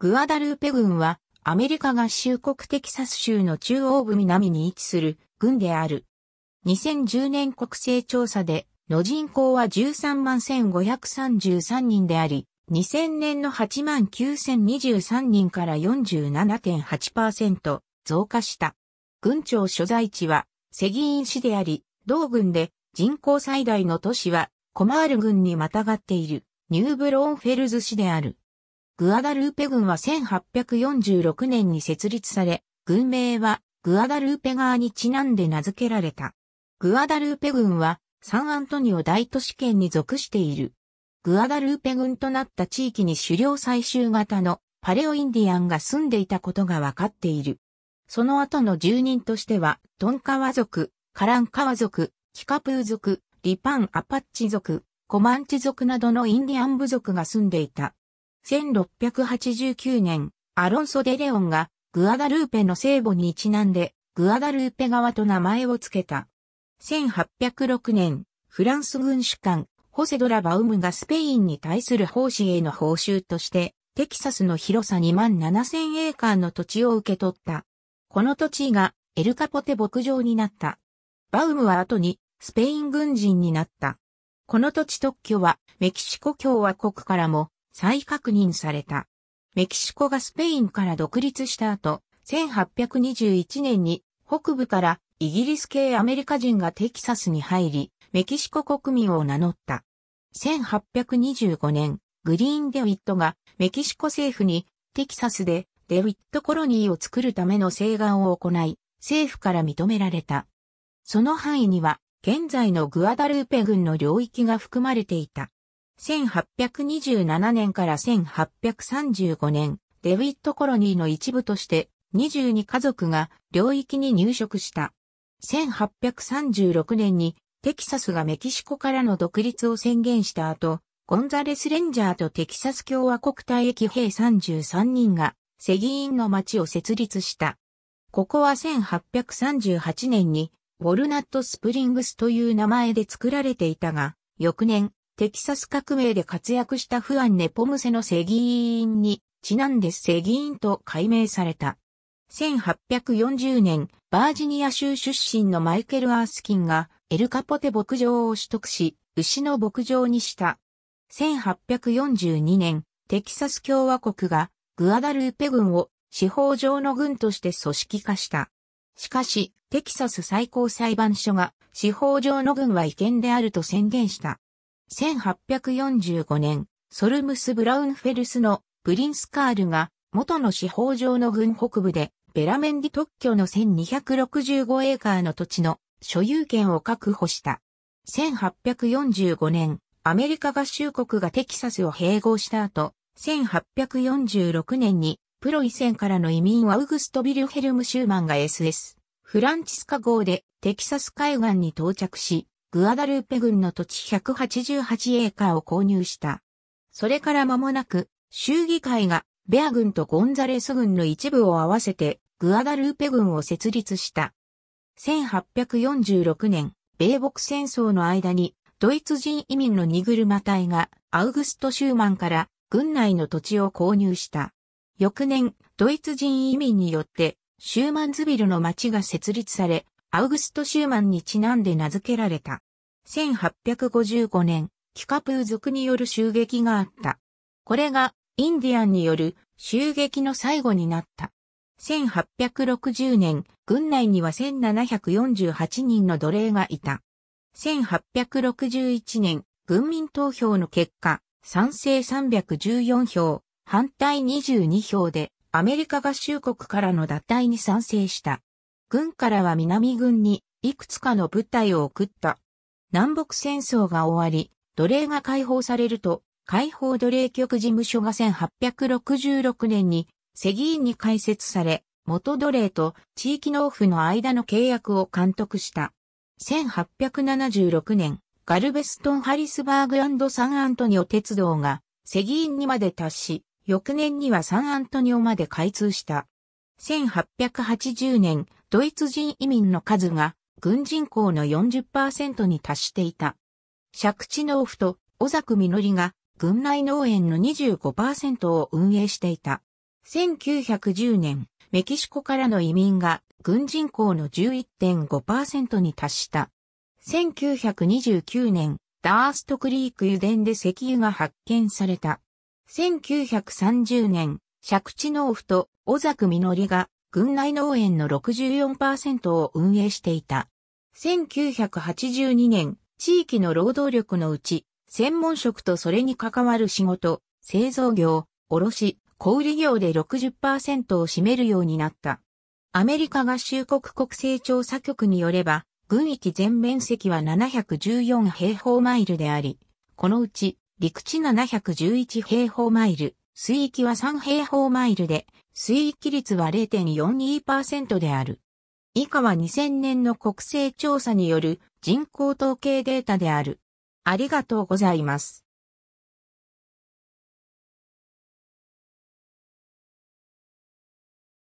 グアダルーペ軍は、アメリカ合衆国テキサス州の中央部南に位置する軍である。2010年国勢調査で、の人口は13万1533人であり、2000年の8万9023人から47.8%増加した。軍庁所在地は、セギーン市であり、同軍で人口最大の都市は、コマール軍にまたがっている、ニューブローンフェルズ市である。グアダルーペ軍は1846年に設立され、軍名はグアダルーペ川にちなんで名付けられた。グアダルーペ軍はサンアントニオ大都市圏に属している。グアダルーペ軍となった地域に狩猟採集型のパレオインディアンが住んでいたことがわかっている。その後の住人としては、トンカワ族、カランカワ族、キカプー族、リパン・アパッチ族、コマンチ族などのインディアン部族が住んでいた。1689年、アロンソ・デレオンがグアダルーペの聖母にちなんで、グアダルーペ川と名前を付けた。1806年、フランス軍主官、ホセドラ・バウムがスペインに対する奉仕への報酬として、テキサスの広さ2万7000エーカーの土地を受け取った。この土地がエルカポテ牧場になった。バウムは後にスペイン軍人になった。この土地特許はメキシコ共和国からも再確認された。メキシコがスペインから独立した後、1821年に北部からイギリス系アメリカ人がテキサスに入り、メキシコ国民を名乗った。1825年、グリーン・デウィットがメキシコ政府にテキサスでデウィットコロニーを作るための請願を行い、政府から認められた。その範囲には現在のグアダルーペ郡の領域が含まれていた。1827年から1835年、デウィットコロニーの一部として22家族が領域に入植した。1836年にテキサスがメキシコからの独立を宣言した後、ゴンザレス・レンジャーとテキサス共和国退役兵33人がセギーンの町を設立した。ここは1838年にウォルナット・スプリングスという名前で作られていたが、翌年、テキサス革命で活躍したフアン・ネポムセのセギーンに、ちなんでセギーンと改名された。1840年、バージニア州出身のマイケル・アースキンが、エルカポテ牧場を取得し、牛の牧場にした。1842年、テキサス共和国がグアダルーペ軍を司法上の軍として組織化した。しかし、テキサス最高裁判所が司法上の軍は違憲であると宣言した。1845年、ソルムス・ブラウンフェルスのプリンスカールが元の司法上の軍北部でベラメンディ特許の1265エーカーの土地の所有権を確保した。1845年、アメリカ合衆国がテキサスを併合した後、1846年にプロイセンからの移民はウグスト・ビルヘルム・シューマンが SS、フランチスカ号でテキサス海岸に到着し、グアダルーペ軍の土地188エーカーを購入した。それから間もなく、州議会がベア軍とゴンザレス軍の一部を合わせてグアダルーペ軍を設立した。1846年、米北戦争の間にドイツ人移民のニグルマ隊がアウグスト・シューマンから軍内の土地を購入した。翌年、ドイツ人移民によってシューマンズビルの町が設立され、アウグスト・シューマンにちなんで名付けられた。1855年、キカプー族による襲撃があった。これがインディアンによる襲撃の最後になった。1860年、軍内には1748人の奴隷がいた。1861年、軍民投票の結果、賛成314票、反対22票で、アメリカ合衆国からの脱退に賛成した。軍からは南軍にいくつかの部隊を送った。南北戦争が終わり、奴隷が解放されると、解放奴隷局事務所が1866年に、セギ員に開設され、元奴隷と地域農夫の間の契約を監督した。1876年、ガルベストン・ハリスバーグサンアントニオ鉄道が、セギーにまで達し、翌年にはサンアントニオまで開通した。1880年、ドイツ人移民の数が軍人口の40%に達していた。借地農夫と小作実が軍内農園の25%を運営していた。1910年、メキシコからの移民が軍人口の11.5%に達した。1929年、ダーストクリーク油田で石油が発見された。1930年、借地農夫と小作実が郡内農園の64%を運営していた。1982年、地域の労働力のうち、専門職とそれに関わる仕事、製造業、卸、小売業で60%を占めるようになった。アメリカ合衆国国勢調査局によれば、軍域全面積は714平方マイルであり、このうち陸地711平方マイル、水域は3平方マイルで、水域率は0.42%である。以下は2000年の国勢調査による人口統計データである。ありがとうございます。